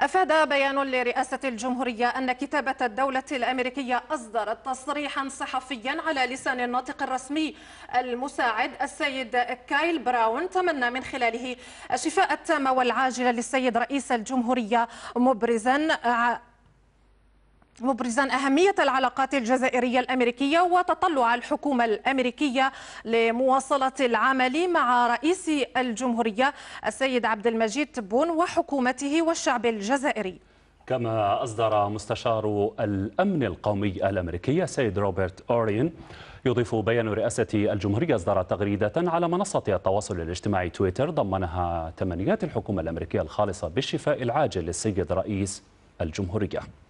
أفاد بيان لرئاسة الجمهورية أن كتابة الدولة الأمريكية أصدرت تصريحا صحفيا على لسان الناطق الرسمي المساعد السيد كايل براون تمنى من خلاله الشفاء التام والعاجل للسيد رئيس الجمهورية مبرزا مبرزا أهمية العلاقات الجزائرية الأمريكية وتطلع الحكومة الأمريكية لمواصلة العمل مع رئيس الجمهورية السيد عبد المجيد تبون وحكومته والشعب الجزائري كما أصدر مستشار الأمن القومي الأمريكي السيد روبرت أورين يضيف بيان رئاسة الجمهورية أصدر تغريدة على منصة التواصل الاجتماعي تويتر ضمنها تمنيات الحكومة الأمريكية الخالصة بالشفاء العاجل للسيد رئيس الجمهورية